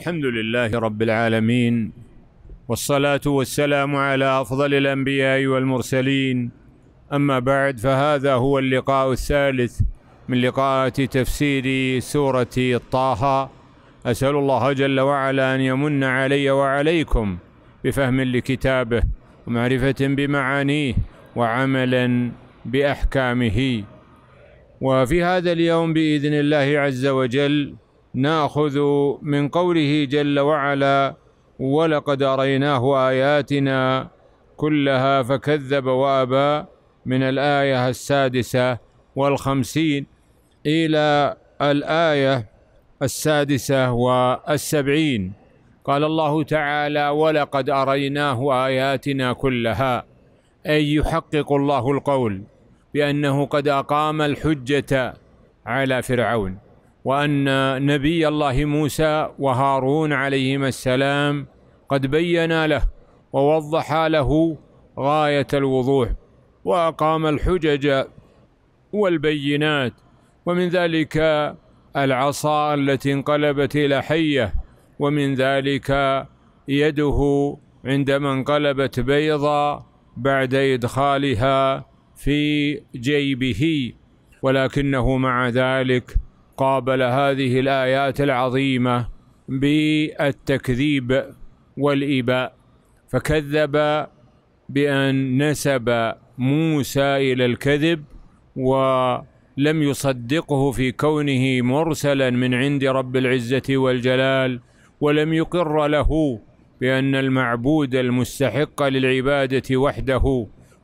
الحمد لله رب العالمين والصلاة والسلام على أفضل الأنبياء والمرسلين أما بعد فهذا هو اللقاء الثالث من لقاءات تفسير سورة طه أسأل الله جل وعلا أن يمن علي وعليكم بفهم لكتابه ومعرفة بمعانيه وعملا بأحكامه وفي هذا اليوم بإذن الله عز وجل ناخذ من قوله جل وعلا ولقد اريناه اياتنا كلها فكذب وابى من الايه السادسه والخمسين الى الايه السادسه والسبعين قال الله تعالى ولقد اريناه اياتنا كلها اي يحقق الله القول بانه قد اقام الحجه على فرعون وأن نبي الله موسى وهارون عليهما السلام قد بينا له ووضح له غاية الوضوح وأقام الحجج والبينات ومن ذلك العصا التي انقلبت إلى حية ومن ذلك يده عندما انقلبت بيضا بعد إدخالها في جيبه ولكنه مع ذلك قابل هذه الآيات العظيمة بالتكذيب والإباء فكذب بأن نسب موسى إلى الكذب ولم يصدقه في كونه مرسلا من عند رب العزة والجلال ولم يقر له بأن المعبود المستحق للعبادة وحده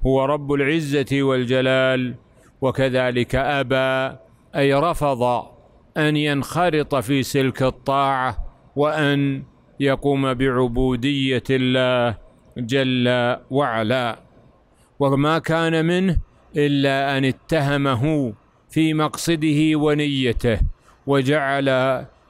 هو رب العزة والجلال وكذلك أبى أي رفض ان ينخرط في سلك الطاعه وان يقوم بعبوديه الله جل وعلا وما كان منه الا ان اتهمه في مقصده ونيته وجعل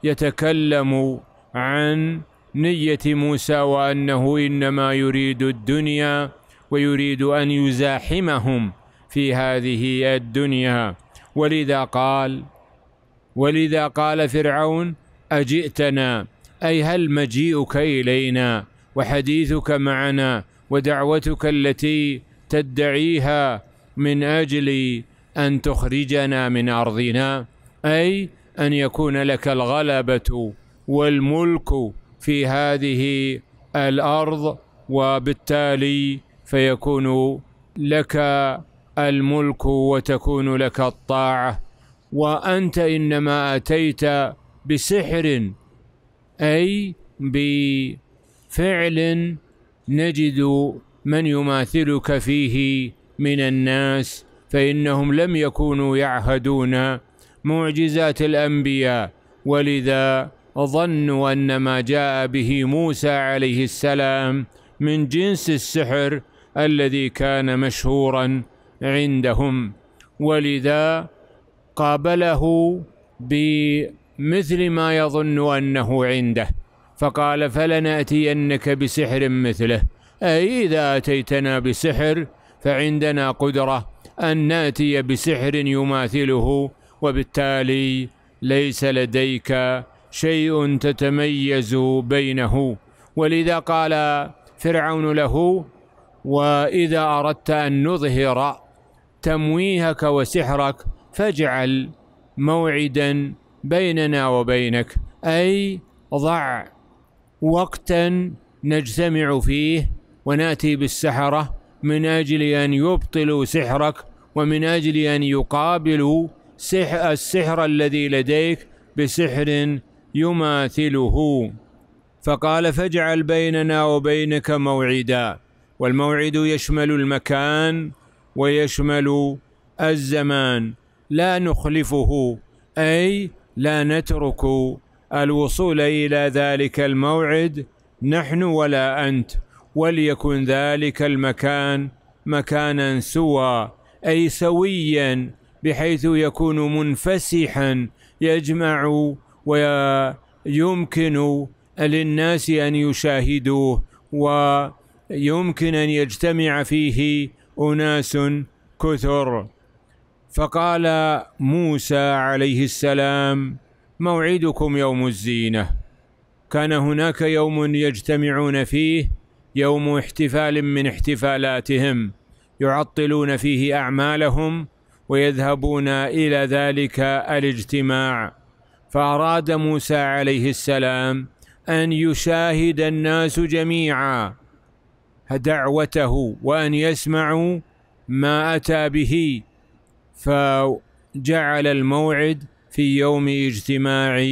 يتكلم عن نيه موسى وانه انما يريد الدنيا ويريد ان يزاحمهم في هذه الدنيا ولذا قال ولذا قال فرعون أجئتنا أي هل مجيئك إلينا وحديثك معنا ودعوتك التي تدعيها من أجل أن تخرجنا من أرضنا أي أن يكون لك الغلبة والملك في هذه الأرض وبالتالي فيكون لك الملك وتكون لك الطاعة وأنت إنما أتيت بسحر أي بفعل نجد من يماثلك فيه من الناس فإنهم لم يكونوا يعهدون معجزات الأنبياء ولذا ظنوا أن ما جاء به موسى عليه السلام من جنس السحر الذي كان مشهورا عندهم ولذا قابله بمثل ما يظن أنه عنده فقال فلنأتينك بسحر مثله أي إذا أتيتنا بسحر فعندنا قدرة أن نأتي بسحر يماثله وبالتالي ليس لديك شيء تتميز بينه ولذا قال فرعون له وإذا أردت أن نظهر تمويهك وسحرك فاجعل موعدا بيننا وبينك اي ضع وقتا نجتمع فيه وناتي بالسحره من اجل ان يبطلوا سحرك ومن اجل ان يقابلوا السحر الذي لديك بسحر يماثله فقال فاجعل بيننا وبينك موعدا والموعد يشمل المكان ويشمل الزمان لا نخلفه أي لا نترك الوصول إلى ذلك الموعد نحن ولا أنت وليكن ذلك المكان مكانا سوى أي سويا بحيث يكون منفسحا يجمع ويمكن للناس أن يشاهدوه ويمكن أن يجتمع فيه أناس كثر فقال موسى عليه السلام موعدكم يوم الزينه كان هناك يوم يجتمعون فيه يوم احتفال من احتفالاتهم يعطلون فيه اعمالهم ويذهبون الى ذلك الاجتماع فاراد موسى عليه السلام ان يشاهد الناس جميعا دعوته وان يسمعوا ما اتى به فجعل الموعد في يوم اجتماع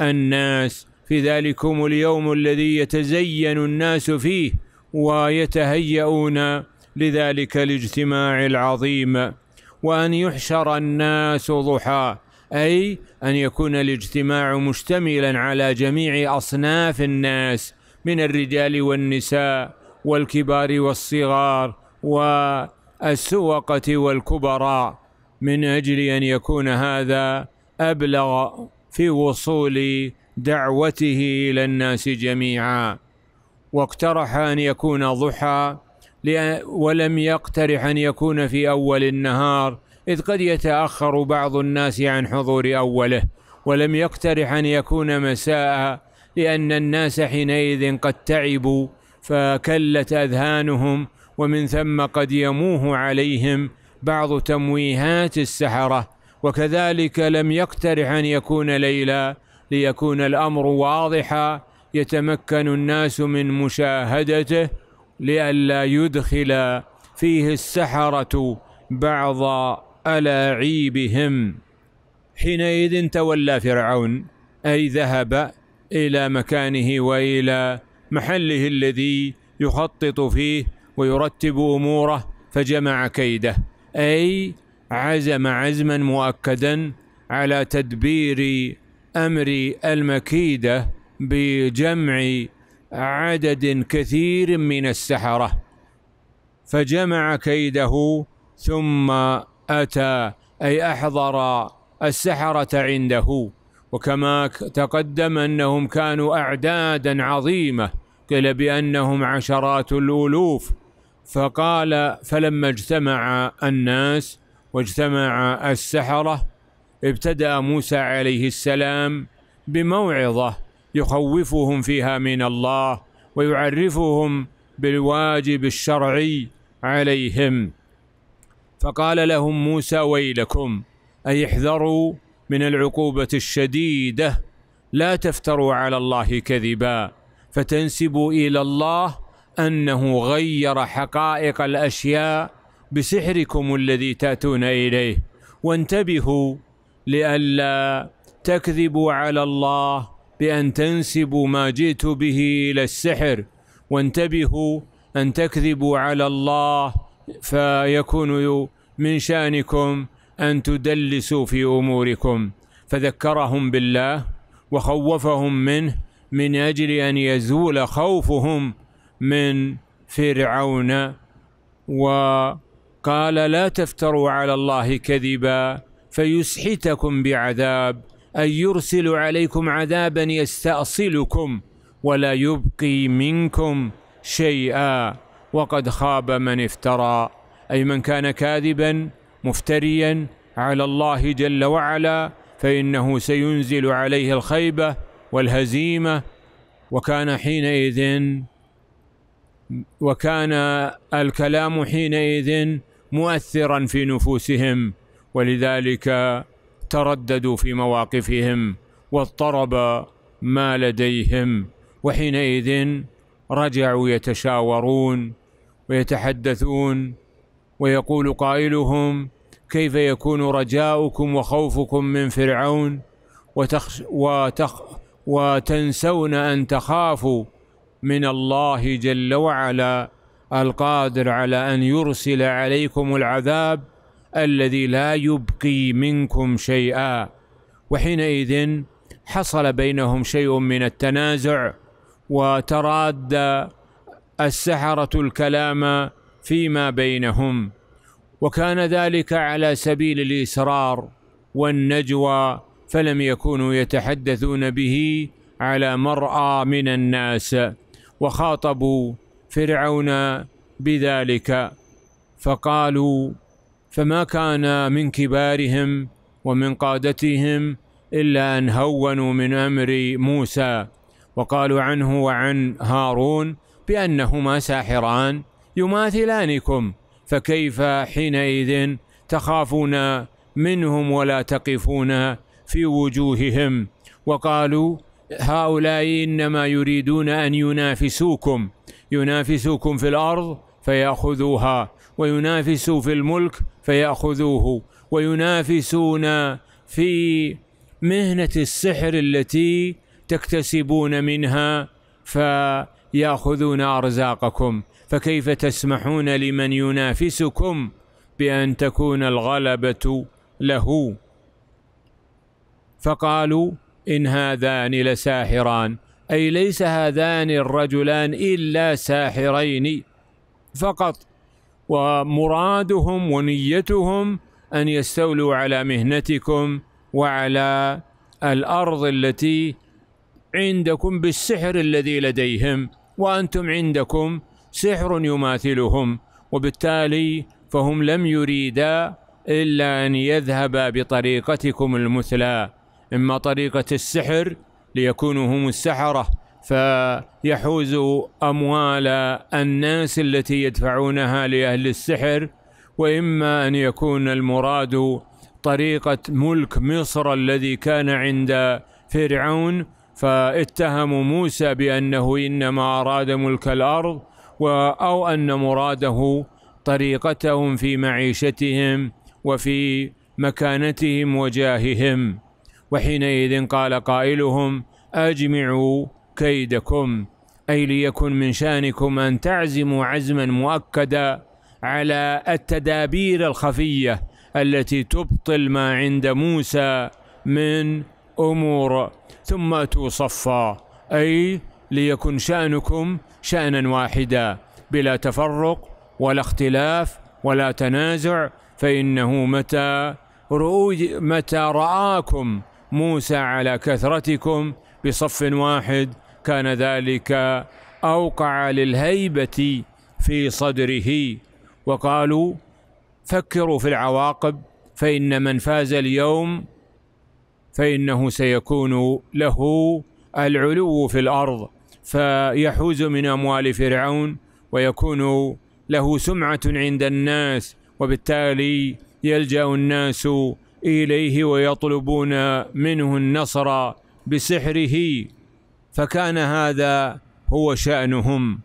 الناس في ذلكم اليوم الذي يتزين الناس فيه ويتهيئون لذلك الاجتماع العظيم وأن يحشر الناس ضحى أي أن يكون الاجتماع مشتملا على جميع أصناف الناس من الرجال والنساء والكبار والصغار والسوقة والكبراء من اجل ان يكون هذا ابلغ في وصول دعوته الى الناس جميعا واقترح ان يكون ضحى ولم يقترح ان يكون في اول النهار اذ قد يتاخر بعض الناس عن حضور اوله ولم يقترح ان يكون مساء لان الناس حينئذ قد تعبوا فكلت اذهانهم ومن ثم قد يموه عليهم بعض تمويهات السحرة وكذلك لم يقترح أن يكون ليلا ليكون الأمر واضحا يتمكن الناس من مشاهدته لئلا يدخل فيه السحرة بعض ألاعيبهم حينئذ تولى فرعون أي ذهب إلى مكانه وإلى محله الذي يخطط فيه ويرتب أموره فجمع كيده اي عزم عزما مؤكدا على تدبير امر المكيده بجمع عدد كثير من السحره فجمع كيده ثم اتى اي احضر السحره عنده وكما تقدم انهم كانوا اعدادا عظيمه قيل بانهم عشرات الالوف فقال فلما اجتمع الناس واجتمع السحرة ابتدأ موسى عليه السلام بموعظة يخوفهم فيها من الله ويعرفهم بالواجب الشرعي عليهم فقال لهم موسى ويلكم أي احذروا من العقوبة الشديدة لا تفتروا على الله كذبا فتنسبوا إلى الله انه غير حقائق الاشياء بسحركم الذي تاتون اليه وانتبهوا لئلا تكذبوا على الله بان تنسبوا ما جئت به الى السحر وانتبهوا ان تكذبوا على الله فيكون من شانكم ان تدلسوا في اموركم فذكرهم بالله وخوفهم منه من اجل ان يزول خوفهم من فرعون وقال لا تفتروا على الله كذبا فيسحتكم بعذاب أن يرسل عليكم عذابا يستأصلكم ولا يبقي منكم شيئا وقد خاب من افترى أي من كان كاذبا مفتريا على الله جل وعلا فإنه سينزل عليه الخيبة والهزيمة وكان حينئذ وكان الكلام حينئذ مؤثرا في نفوسهم ولذلك ترددوا في مواقفهم واضطرب ما لديهم وحينئذ رجعوا يتشاورون ويتحدثون ويقول قائلهم كيف يكون رجاؤكم وخوفكم من فرعون وتخش وتخ وتنسون ان تخافوا من الله جل وعلا القادر على أن يرسل عليكم العذاب الذي لا يبقي منكم شيئا وحينئذ حصل بينهم شيء من التنازع وتراد السحرة الكلام فيما بينهم وكان ذلك على سبيل الإسرار والنجوى فلم يكونوا يتحدثون به على مرأى من الناس وخاطبوا فرعون بذلك فقالوا فما كان من كبارهم ومن قادتهم الا ان هونوا من امر موسى وقالوا عنه وعن هارون بانهما ساحران يماثلانكم فكيف حينئذ تخافون منهم ولا تقفون في وجوههم وقالوا هؤلاء إنما يريدون أن ينافسوكم ينافسوكم في الأرض فيأخذوها وينافسوا في الملك فيأخذوه وينافسون في مهنة السحر التي تكتسبون منها فيأخذون أرزاقكم فكيف تسمحون لمن ينافسكم بأن تكون الغلبة له فقالوا إن هذان لساحران أي ليس هذان الرجلان إلا ساحرين فقط ومرادهم ونيتهم أن يستولوا على مهنتكم وعلى الأرض التي عندكم بالسحر الذي لديهم وأنتم عندكم سحر يماثلهم وبالتالي فهم لم يريدا إلا أن يذهبا بطريقتكم المثلى إما طريقة السحر ليكونوا هم السحرة فيحوزوا أموال الناس التي يدفعونها لأهل السحر وإما أن يكون المراد طريقة ملك مصر الذي كان عند فرعون فاتهموا موسى بأنه إنما أراد ملك الأرض أو أن مراده طريقتهم في معيشتهم وفي مكانتهم وجاههم وحينئذ قال قائلهم أجمعوا كيدكم أي ليكن من شانكم أن تعزموا عزما مؤكدا على التدابير الخفية التي تبطل ما عند موسى من أمور ثم أتوا صفا أي ليكن شأنكم شأنا واحدا بلا تفرق ولا اختلاف ولا تنازع فإنه متى متى رآكم موسى على كثرتكم بصف واحد كان ذلك اوقع للهيبه في صدره وقالوا فكروا في العواقب فان من فاز اليوم فانه سيكون له العلو في الارض فيحوز من اموال فرعون ويكون له سمعه عند الناس وبالتالي يلجا الناس اليه ويطلبون منه النصر بسحره فكان هذا هو شانهم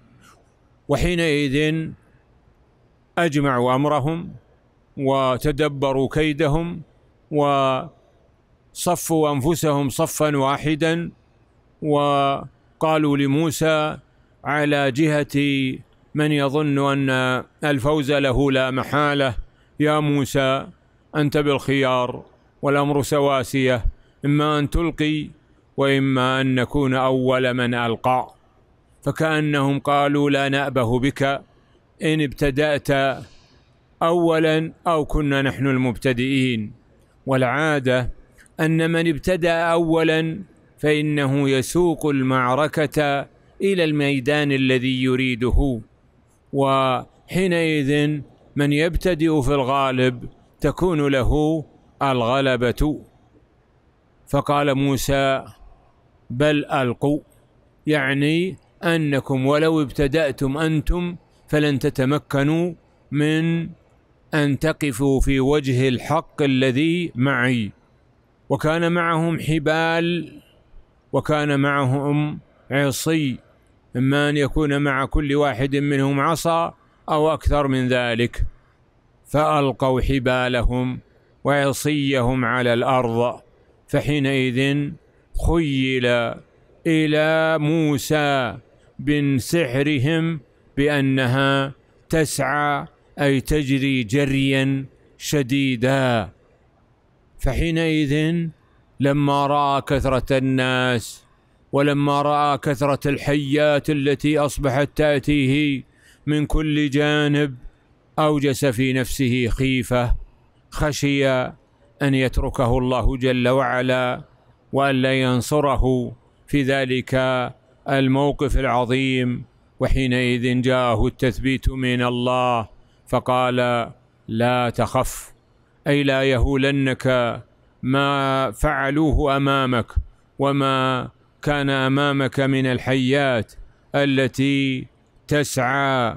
وحينئذ اجمعوا امرهم وتدبروا كيدهم وصفوا انفسهم صفا واحدا وقالوا لموسى على جهه من يظن ان الفوز له لا محاله يا موسى أنت بالخيار والأمر سواسية إما أن تلقي وإما أن نكون أول من ألقى فكأنهم قالوا لا نأبه بك إن ابتدأت أولا أو كنا نحن المبتدئين والعادة أن من ابتدأ أولا فإنه يسوق المعركة إلى الميدان الذي يريده وحينئذ من يبتدئ في الغالب تكون له الغلبة فقال موسى بل ألقوا يعني أنكم ولو ابتدأتم أنتم فلن تتمكنوا من أن تقفوا في وجه الحق الذي معي وكان معهم حبال وكان معهم عصي إما أن يكون مع كل واحد منهم عصا أو أكثر من ذلك فألقوا حبالهم وعصيهم على الأرض فحينئذ خيل إلى موسى من سحرهم بأنها تسعى أي تجري جريا شديدا فحينئذ لما رأى كثرة الناس ولما رأى كثرة الحيات التي أصبحت تأتيه من كل جانب اوجس في نفسه خيفه خشي ان يتركه الله جل وعلا وان لا ينصره في ذلك الموقف العظيم وحينئذ جاءه التثبيت من الله فقال لا تخف اي لا يهولنك ما فعلوه امامك وما كان امامك من الحيات التي تسعى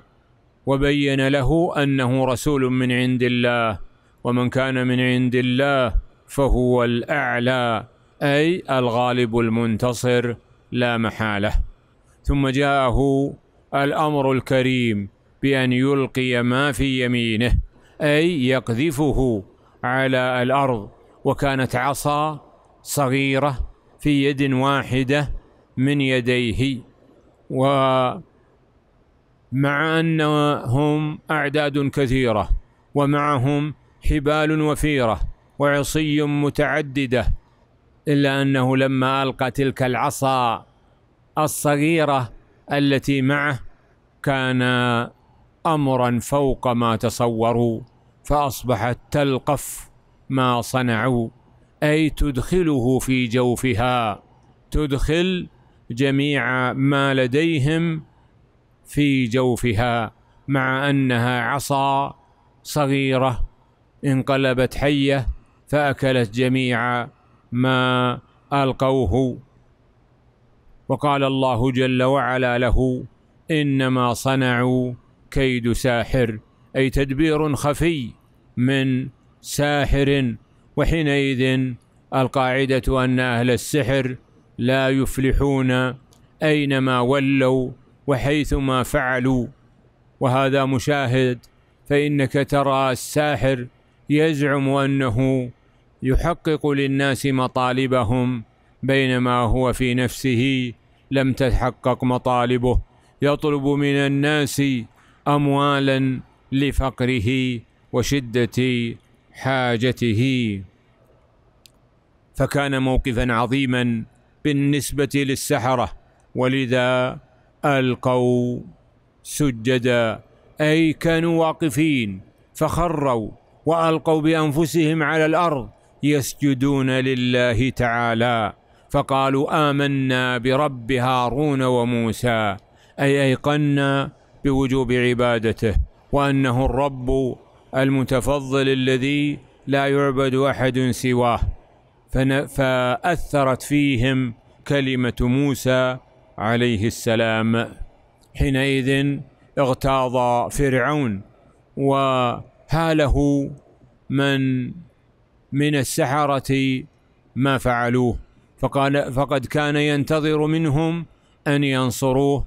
وبين له انه رسول من عند الله ومن كان من عند الله فهو الاعلى اي الغالب المنتصر لا محاله ثم جاءه الامر الكريم بان يلقي ما في يمينه اي يقذفه على الارض وكانت عصا صغيره في يد واحده من يديه و مع انهم اعداد كثيره ومعهم حبال وفيره وعصي متعدده الا انه لما القى تلك العصا الصغيره التي معه كان امرا فوق ما تصوروا فاصبحت تلقف ما صنعوا اي تدخله في جوفها تدخل جميع ما لديهم في جوفها مع انها عصا صغيره انقلبت حيه فاكلت جميع ما القوه وقال الله جل وعلا له انما صنعوا كيد ساحر اي تدبير خفي من ساحر وحينئذ القاعده ان اهل السحر لا يفلحون اينما ولوا وحيثما فعلوا وهذا مشاهد فإنك ترى الساحر يزعم أنه يحقق للناس مطالبهم بينما هو في نفسه لم تتحقق مطالبه يطلب من الناس أموالا لفقره وشدة حاجته فكان موقفا عظيما بالنسبة للسحرة ولذا القوا سجدا اي كانوا واقفين فخروا والقوا بانفسهم على الارض يسجدون لله تعالى فقالوا امنا برب هارون وموسى اي ايقنا بوجوب عبادته وانه الرب المتفضل الذي لا يعبد احد سواه فاثرت فيهم كلمه موسى عليه السلام حينئذ اغتاظ فرعون وهاله من من السحرة ما فعلوه فقال فقد كان ينتظر منهم أن ينصروه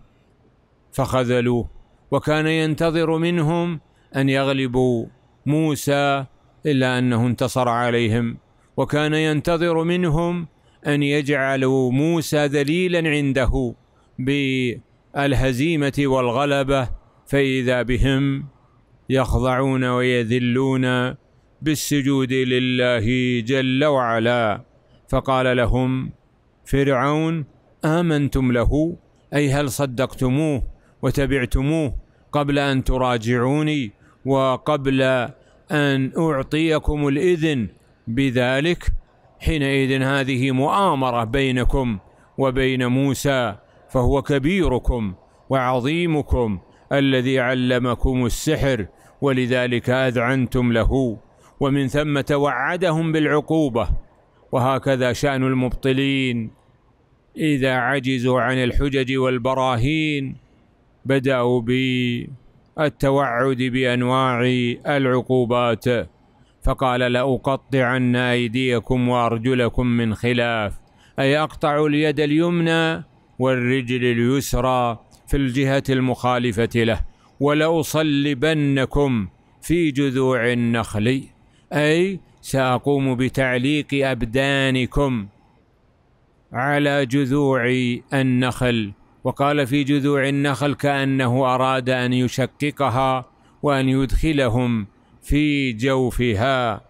فخذلوه وكان ينتظر منهم أن يغلبوا موسى إلا أنه انتصر عليهم وكان ينتظر منهم أن يجعل موسى ذليلا عنده بالهزيمة والغلبة فإذا بهم يخضعون ويذلون بالسجود لله جل وعلا فقال لهم فرعون آمنتم له أي هل صدقتموه وتبعتموه قبل أن تراجعوني وقبل أن أعطيكم الإذن بذلك حينئذ هذه مؤامرة بينكم وبين موسى فهو كبيركم وعظيمكم الذي علمكم السحر ولذلك أذعنتم له ومن ثم توعدهم بالعقوبة وهكذا شأن المبطلين إذا عجزوا عن الحجج والبراهين بدأوا بالتوعد بأنواع العقوبات فقال لأقطعن أيديكم وأرجلكم من خلاف أي أقطع اليد اليمنى والرجل اليسرى في الجهة المخالفة له ولأصلبنكم في جذوع النخل أي سأقوم بتعليق أبدانكم على جذوع النخل وقال في جذوع النخل كأنه أراد أن يشققها وأن يدخلهم في جوفها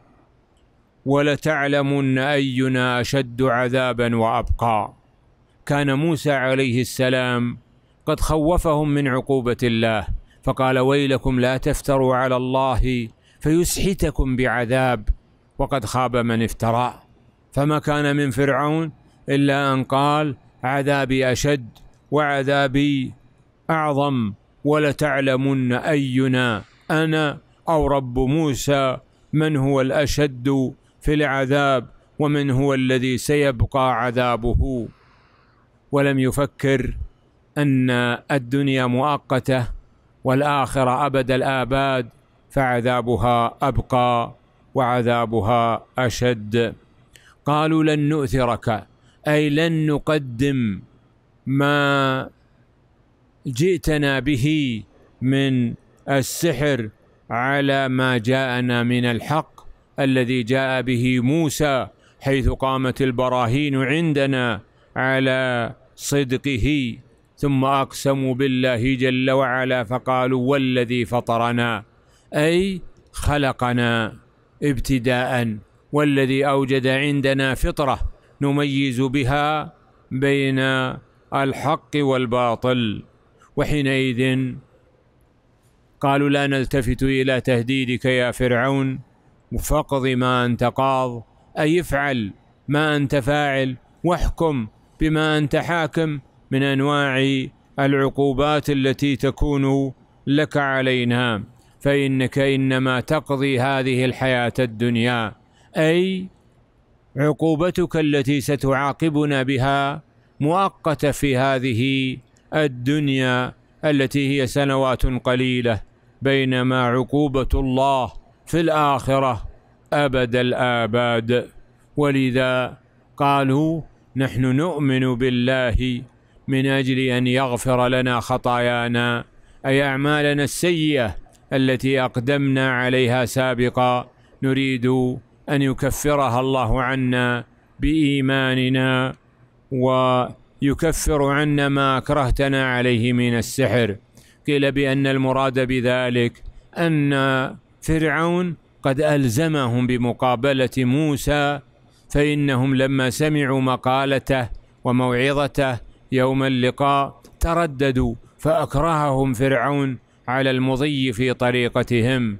ولتعلمن اينا اشد عذابا وابقى كان موسى عليه السلام قد خوفهم من عقوبه الله فقال ويلكم لا تفتروا على الله فيسحتكم بعذاب وقد خاب من افترى فما كان من فرعون الا ان قال عذابي اشد وعذابي اعظم ولتعلمن اينا انا أو رب موسى من هو الأشد في العذاب ومن هو الذي سيبقى عذابه ولم يفكر أن الدنيا مؤقتة والآخرة أبد الآباد فعذابها أبقى وعذابها أشد قالوا لن نؤثرك أي لن نقدم ما جئتنا به من السحر على ما جاءنا من الحق الذي جاء به موسى حيث قامت البراهين عندنا على صدقه ثم اقسموا بالله جل وعلا فقالوا والذي فطرنا اي خلقنا ابتداء والذي اوجد عندنا فطره نميز بها بين الحق والباطل وحينئذ قالوا لا نلتفت إلى تهديدك يا فرعون فاقض ما أنت قاض أي افعل ما أنت فاعل واحكم بما أنت حاكم من أنواع العقوبات التي تكون لك علينا فإنك إنما تقضي هذه الحياة الدنيا أي عقوبتك التي ستعاقبنا بها مؤقتة في هذه الدنيا التي هي سنوات قليلة بينما عقوبة الله في الآخرة أبد الآباد ولذا قالوا نحن نؤمن بالله من أجل أن يغفر لنا خطايانا أي أعمالنا السيئة التي أقدمنا عليها سابقا نريد أن يكفرها الله عنا بإيماننا ويكفر عنا ما أكرهتنا عليه من السحر قيل بأن المراد بذلك أن فرعون قد ألزمهم بمقابلة موسى فإنهم لما سمعوا مقالته وموعظته يوم اللقاء ترددوا فأكرههم فرعون على المضي في طريقتهم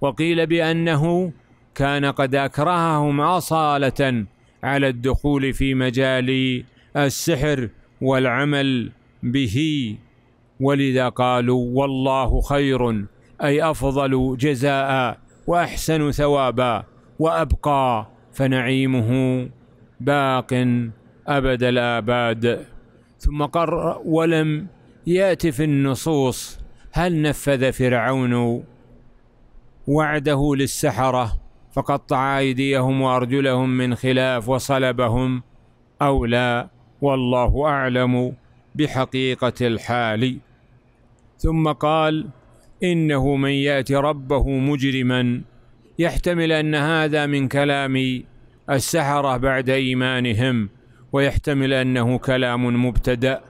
وقيل بأنه كان قد أكرههم أصالة على الدخول في مجال السحر والعمل به ولذا قالوا والله خير اي افضل جزاء واحسن ثوابا وابقى فنعيمه باق ابد الاباد ثم قر ولم يات في النصوص هل نفذ فرعون وعده للسحره فقطع ايديهم وارجلهم من خلاف وصلبهم او لا والله اعلم بحقيقه الحال ثم قال انه من يأتي ربه مجرما يحتمل ان هذا من كلام السحره بعد ايمانهم ويحتمل انه كلام مبتدا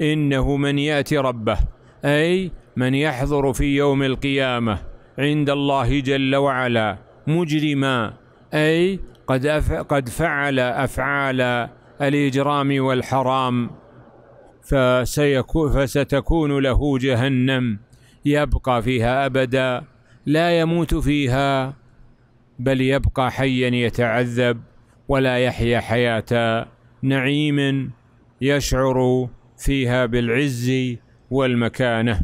انه من يأتي ربه اي من يحضر في يوم القيامه عند الله جل وعلا مجرما اي قد قد فعل افعال الاجرام والحرام فسيكون فستكون له جهنم يبقى فيها أبدا لا يموت فيها بل يبقى حيا يتعذب ولا يحيا حياة نعيم يشعر فيها بالعز والمكانة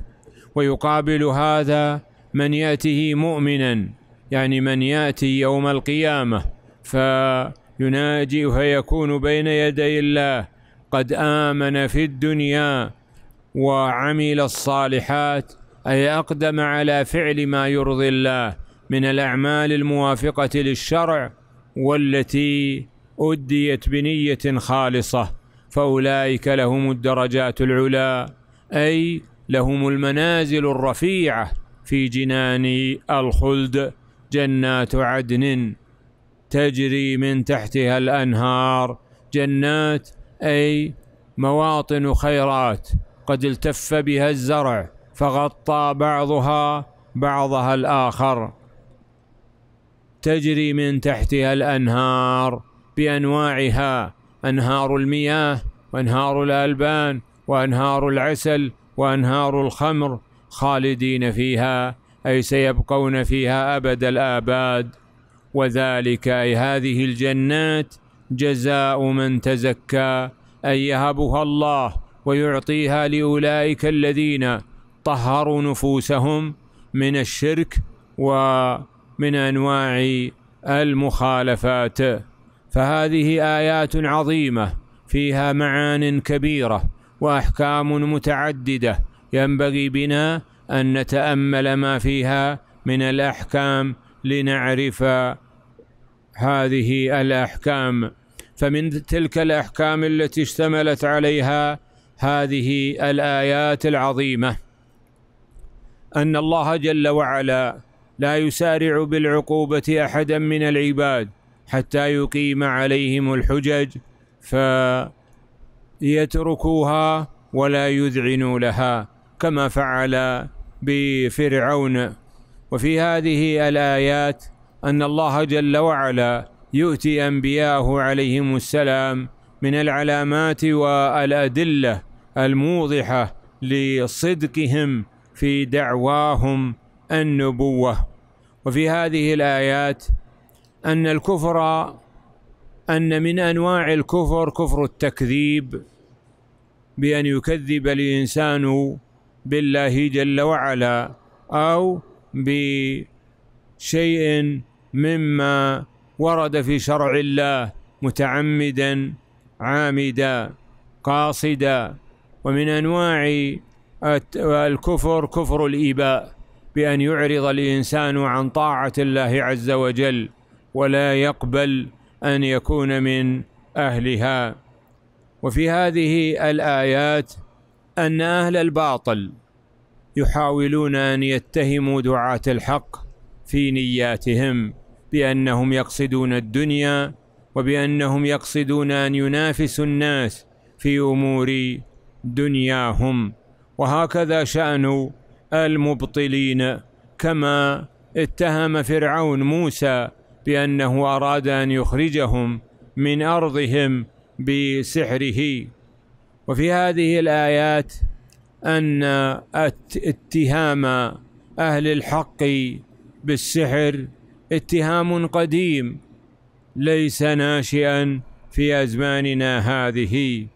ويقابل هذا من يأته مؤمنا يعني من يأتي يوم القيامة فيناجي فيكون بين يدي الله قد امن في الدنيا وعمل الصالحات اي اقدم على فعل ما يرضي الله من الاعمال الموافقه للشرع والتي اديت بنيه خالصه فاولئك لهم الدرجات العلى اي لهم المنازل الرفيعه في جنان الخلد جنات عدن تجري من تحتها الانهار جنات أي مواطن خيرات قد التف بها الزرع فغطى بعضها بعضها الآخر تجري من تحتها الأنهار بأنواعها أنهار المياه وأنهار الألبان وأنهار العسل وأنهار الخمر خالدين فيها أي سيبقون فيها أبد الآباد وذلك أي هذه الجنات جزاء من تزكى أن يهبها الله ويعطيها لأولئك الذين طهروا نفوسهم من الشرك ومن أنواع المخالفات فهذه آيات عظيمة فيها معان كبيرة وأحكام متعددة ينبغي بنا أن نتأمل ما فيها من الأحكام لنعرف هذه الاحكام فمن تلك الاحكام التي اشتملت عليها هذه الايات العظيمه ان الله جل وعلا لا يسارع بالعقوبه احدا من العباد حتى يقيم عليهم الحجج فيتركوها ولا يذعنوا لها كما فعل بفرعون وفي هذه الايات أن الله جل وعلا يؤتي أنبياءه عليهم السلام من العلامات والأدلة الموضحة لصدقهم في دعواهم النبوة وفي هذه الآيات أن الكفر أن من أنواع الكفر كفر التكذيب بأن يكذب الإنسان بالله جل وعلا أو بشيء مما ورد في شرع الله متعمدا عامدا قاصدا ومن انواع الكفر كفر الاباء بان يعرض الانسان عن طاعه الله عز وجل ولا يقبل ان يكون من اهلها وفي هذه الايات ان اهل الباطل يحاولون ان يتهموا دعاه الحق في نياتهم بانهم يقصدون الدنيا وبانهم يقصدون ان ينافسوا الناس في امور دنياهم وهكذا شان المبطلين كما اتهم فرعون موسى بانه اراد ان يخرجهم من ارضهم بسحره وفي هذه الايات ان اتهام اهل الحق بالسحر اتهام قديم ليس ناشئا في ازماننا هذه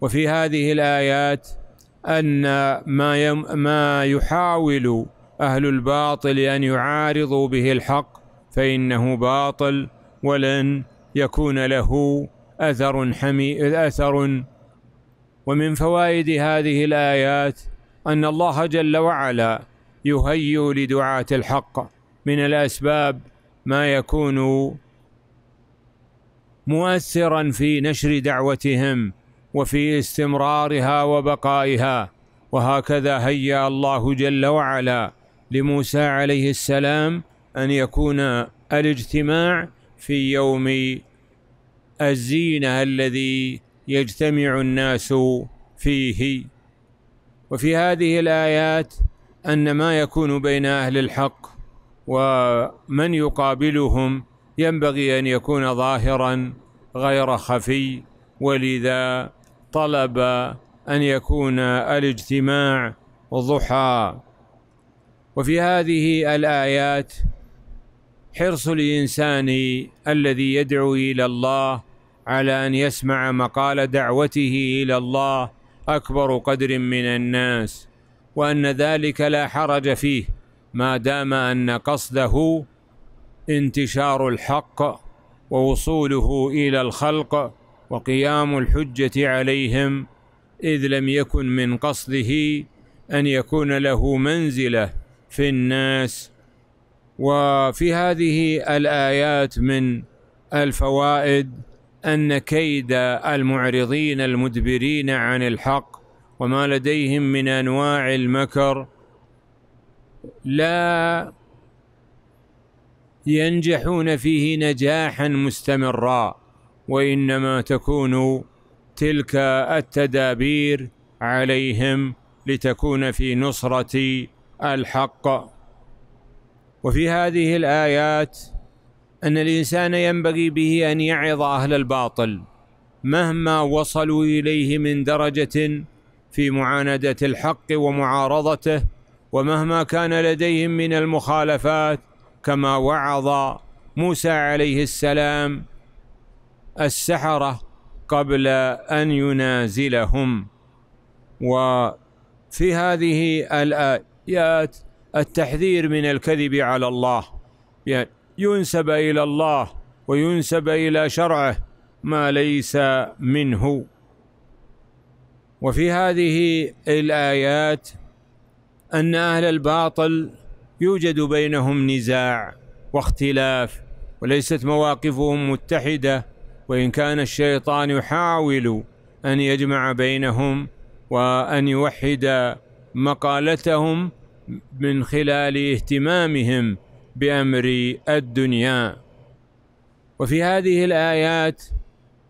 وفي هذه الايات ان ما ما يحاول اهل الباطل ان يعارضوا به الحق فانه باطل ولن يكون له اثر حمي اثر ومن فوائد هذه الايات ان الله جل وعلا يهيئ لدعاه الحق من الاسباب ما يكون مؤثرا في نشر دعوتهم وفي استمرارها وبقائها وهكذا هيا الله جل وعلا لموسى عليه السلام ان يكون الاجتماع في يوم الزينه الذي يجتمع الناس فيه وفي هذه الايات ان ما يكون بين اهل الحق ومن يقابلهم ينبغي أن يكون ظاهرا غير خفي ولذا طلب أن يكون الاجتماع ضحى وفي هذه الآيات حرص الإنسان الذي يدعو إلى الله على أن يسمع مقال دعوته إلى الله أكبر قدر من الناس وأن ذلك لا حرج فيه ما دام ان قصده انتشار الحق ووصوله الى الخلق وقيام الحجه عليهم اذ لم يكن من قصده ان يكون له منزله في الناس وفي هذه الايات من الفوائد ان كيد المعرضين المدبرين عن الحق وما لديهم من انواع المكر لا ينجحون فيه نجاحا مستمرا وانما تكون تلك التدابير عليهم لتكون في نصره الحق وفي هذه الايات ان الانسان ينبغي به ان يعظ اهل الباطل مهما وصلوا اليه من درجه في معانده الحق ومعارضته ومهما كان لديهم من المخالفات كما وعظ موسى عليه السلام السحرة قبل أن ينازلهم وفي هذه الآيات التحذير من الكذب على الله يعني ينسب إلى الله وينسب إلى شرعه ما ليس منه وفي هذه الآيات أن أهل الباطل يوجد بينهم نزاع واختلاف وليست مواقفهم متحدة وإن كان الشيطان يحاول أن يجمع بينهم وأن يوحد مقالتهم من خلال اهتمامهم بأمر الدنيا وفي هذه الآيات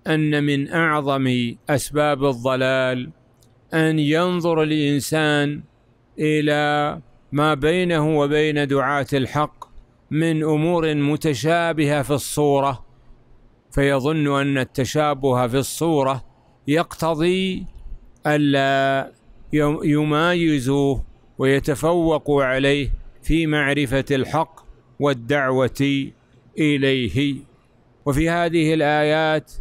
أن من أعظم أسباب الضلال أن ينظر الإنسان إلى ما بينه وبين دعاة الحق من أمور متشابهة في الصورة فيظن أن التشابه في الصورة يقتضي ألا يمايزوه ويتفوق عليه في معرفة الحق والدعوة إليه وفي هذه الآيات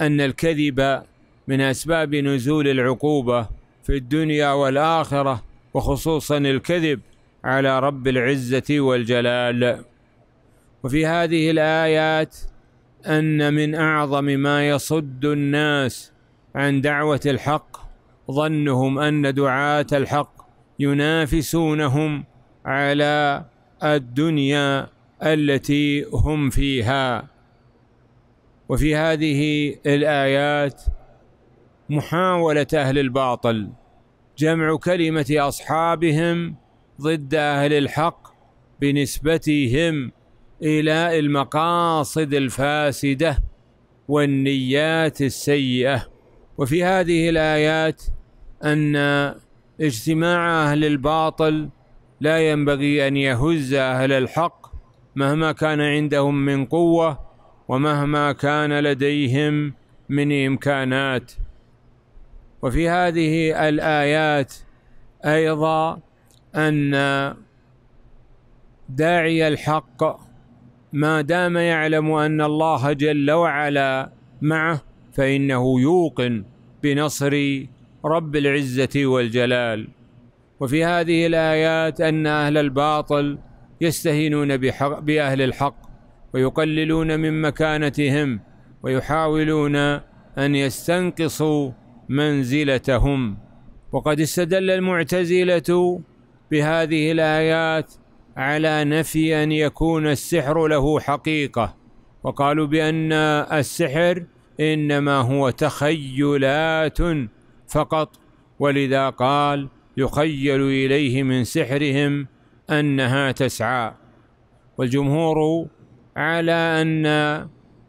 أن الكذب من أسباب نزول العقوبة في الدنيا والآخرة وخصوصا الكذب على رب العزة والجلال وفي هذه الآيات أن من أعظم ما يصد الناس عن دعوة الحق ظنهم أن دعاة الحق ينافسونهم على الدنيا التي هم فيها وفي هذه الآيات محاولة أهل الباطل جمع كلمة أصحابهم ضد أهل الحق بنسبتهم إلى المقاصد الفاسدة والنيات السيئة وفي هذه الآيات أن اجتماع أهل الباطل لا ينبغي أن يهز أهل الحق مهما كان عندهم من قوة ومهما كان لديهم من إمكانات وفي هذه الآيات أيضا أن داعي الحق ما دام يعلم أن الله جل وعلا معه فإنه يوقن بنصر رب العزة والجلال وفي هذه الآيات أن أهل الباطل يستهينون بحق بأهل الحق ويقللون من مكانتهم ويحاولون أن يستنقصوا منزلتهم وقد استدل المعتزلة بهذه الآيات على نفي أن يكون السحر له حقيقة وقالوا بأن السحر إنما هو تخيلات فقط ولذا قال يخيل إليه من سحرهم أنها تسعى والجمهور على أن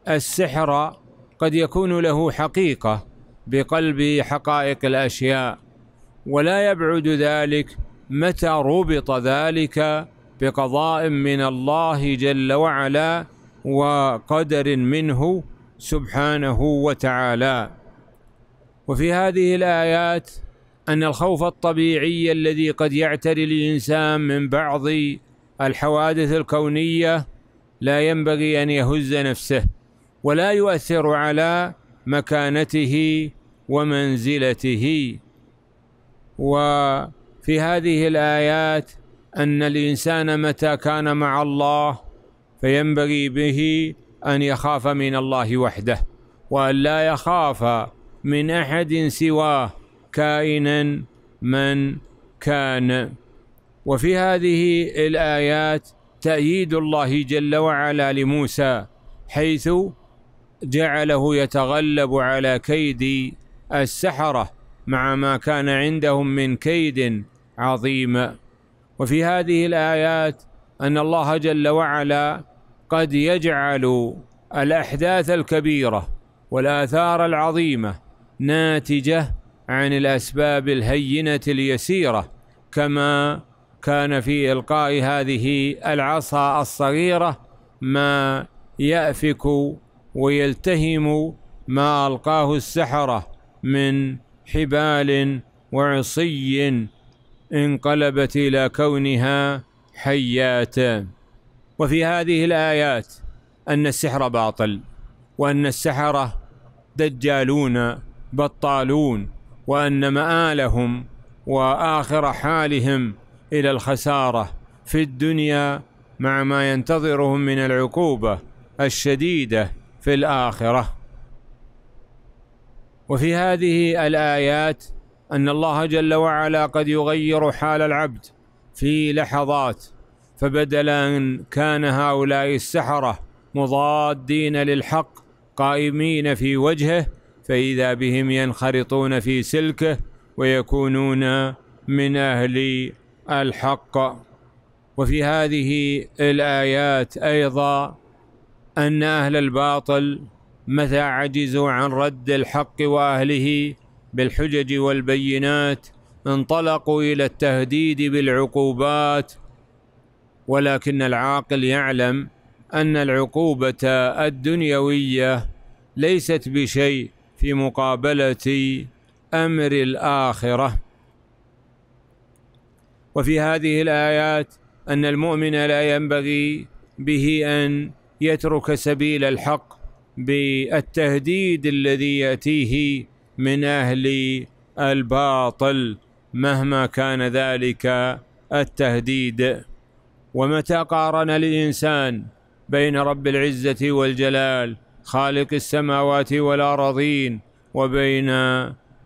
السحر قد يكون له حقيقة بقلب حقائق الاشياء ولا يبعد ذلك متى ربط ذلك بقضاء من الله جل وعلا وقدر منه سبحانه وتعالى وفي هذه الايات ان الخوف الطبيعي الذي قد يعتري الانسان من بعض الحوادث الكونيه لا ينبغي ان يهز نفسه ولا يؤثر على مكانته ومنزلته وفي هذه الآيات أن الإنسان متى كان مع الله فينبغي به أن يخاف من الله وحده وأن لا يخاف من أحد سواه كائنا من كان وفي هذه الآيات تأييد الله جل وعلا لموسى حيث جعله يتغلب على كيد السحره مع ما كان عندهم من كيد عظيم وفي هذه الايات ان الله جل وعلا قد يجعل الاحداث الكبيره والاثار العظيمه ناتجه عن الاسباب الهينه اليسيره كما كان في القاء هذه العصا الصغيره ما يافك ويلتهم ما القاه السحره من حبال وعصي انقلبت الى كونها حيات وفي هذه الايات ان السحر باطل وان السحره دجالون بطالون وان مآلهم واخر حالهم الى الخساره في الدنيا مع ما ينتظرهم من العقوبه الشديده في الاخره وفي هذه الايات ان الله جل وعلا قد يغير حال العبد في لحظات فبدل ان كان هؤلاء السحره مضادين للحق قائمين في وجهه فاذا بهم ينخرطون في سلكه ويكونون من اهل الحق وفي هذه الايات ايضا أن أهل الباطل متى عجزوا عن رد الحق وأهله بالحجج والبينات انطلقوا إلى التهديد بالعقوبات ولكن العاقل يعلم أن العقوبة الدنيوية ليست بشيء في مقابلة أمر الآخرة وفي هذه الآيات أن المؤمن لا ينبغي به أن يترك سبيل الحق بالتهديد الذي ياتيه من اهل الباطل مهما كان ذلك التهديد ومتى قارن الانسان بين رب العزه والجلال خالق السماوات والارضين وبين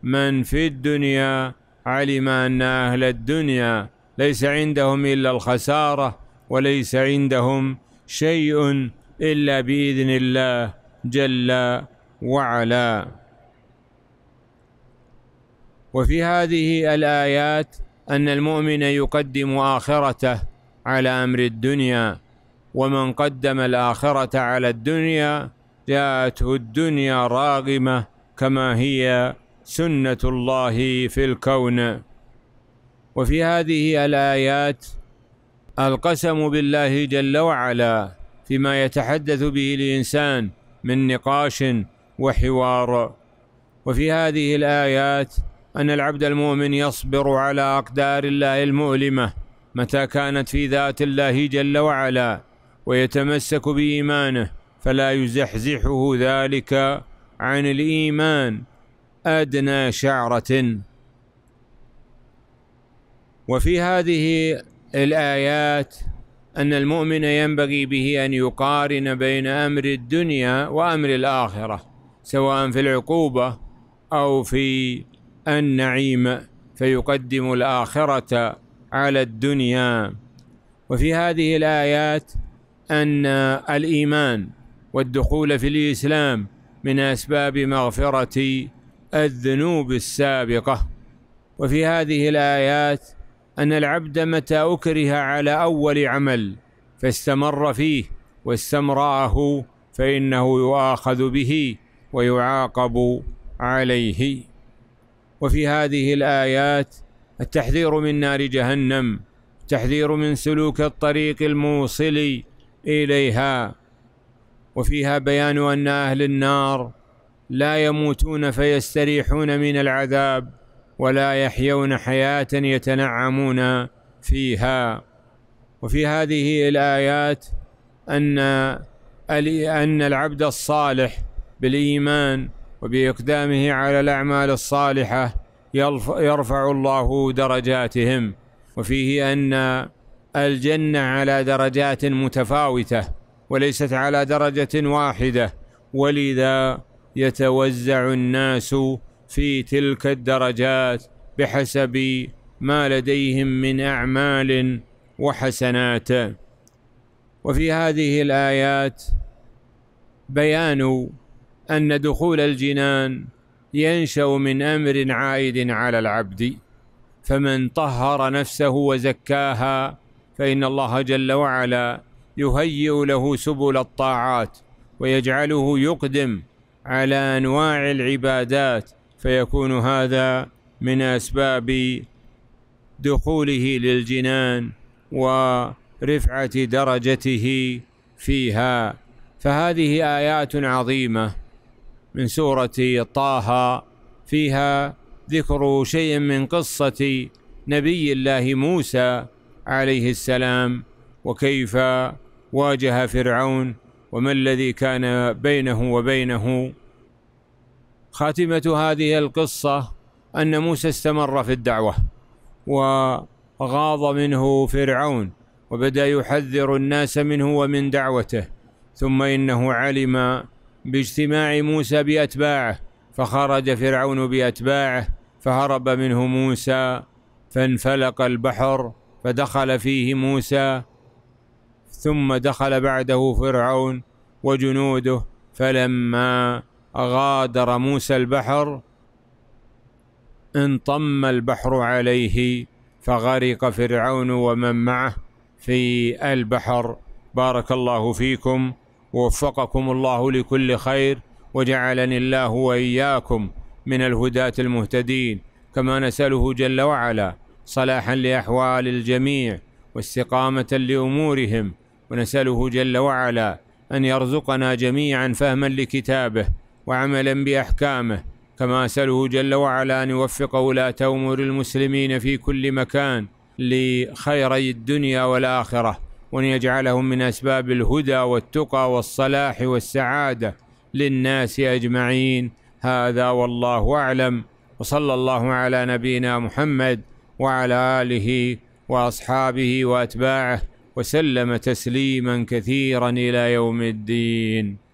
من في الدنيا علم ان اهل الدنيا ليس عندهم الا الخساره وليس عندهم شيء إلا بإذن الله جل وعلا وفي هذه الآيات أن المؤمن يقدم آخرته على أمر الدنيا ومن قدم الآخرة على الدنيا جاءته الدنيا راغمة كما هي سنة الله في الكون وفي هذه الآيات القسم بالله جل وعلا فيما يتحدث به الانسان من نقاش وحوار وفي هذه الايات ان العبد المؤمن يصبر على اقدار الله المؤلمه متى كانت في ذات الله جل وعلا ويتمسك بايمانه فلا يزحزحه ذلك عن الايمان ادنى شعره وفي هذه الايات أن المؤمن ينبغي به أن يقارن بين أمر الدنيا وأمر الآخرة سواء في العقوبة أو في النعيم فيقدم الآخرة على الدنيا وفي هذه الآيات أن الإيمان والدخول في الإسلام من أسباب مغفرة الذنوب السابقة وفي هذه الآيات أن العبد متى أكره على أول عمل فاستمر فيه واستمرأه فإنه يؤاخذ به ويعاقب عليه وفي هذه الآيات التحذير من نار جهنم التحذير من سلوك الطريق الموصل إليها وفيها بيان أن أهل النار لا يموتون فيستريحون من العذاب ولا يحيون حياة يتنعمون فيها وفي هذه الآيات أن أن العبد الصالح بالإيمان وبإقدامه على الأعمال الصالحة يرفع الله درجاتهم وفيه أن الجنة على درجات متفاوتة وليست على درجة واحدة ولذا يتوزع الناس في تلك الدرجات بحسب ما لديهم من أعمال وحسنات وفي هذه الآيات بيان أن دخول الجنان ينشأ من أمر عائد على العبد فمن طهر نفسه وزكاها فإن الله جل وعلا يهيئ له سبل الطاعات ويجعله يقدم على أنواع العبادات فيكون هذا من أسباب دخوله للجنان ورفعة درجته فيها فهذه آيات عظيمة من سورة طه فيها ذكر شيء من قصة نبي الله موسى عليه السلام وكيف واجه فرعون وما الذي كان بينه وبينه خاتمة هذه القصة أن موسى استمر في الدعوة وغاض منه فرعون وبدأ يحذر الناس منه ومن دعوته ثم إنه علم باجتماع موسى بأتباعه فخرج فرعون بأتباعه فهرب منه موسى فانفلق البحر فدخل فيه موسى ثم دخل بعده فرعون وجنوده فلما غادر موسى البحر انطم البحر عليه فغرق فرعون ومن معه في البحر بارك الله فيكم ووفقكم الله لكل خير وجعلني الله واياكم من الهداة المهتدين كما نسأله جل وعلا صلاحا لأحوال الجميع واستقامة لأمورهم ونسأله جل وعلا أن يرزقنا جميعا فهما لكتابه وعملا باحكامه كما اساله جل وعلا ان يوفق ولاه امور المسلمين في كل مكان لخيري الدنيا والاخره وان يجعلهم من اسباب الهدى والتقى والصلاح والسعاده للناس اجمعين هذا والله اعلم وصلى الله على نبينا محمد وعلى اله واصحابه واتباعه وسلم تسليما كثيرا الى يوم الدين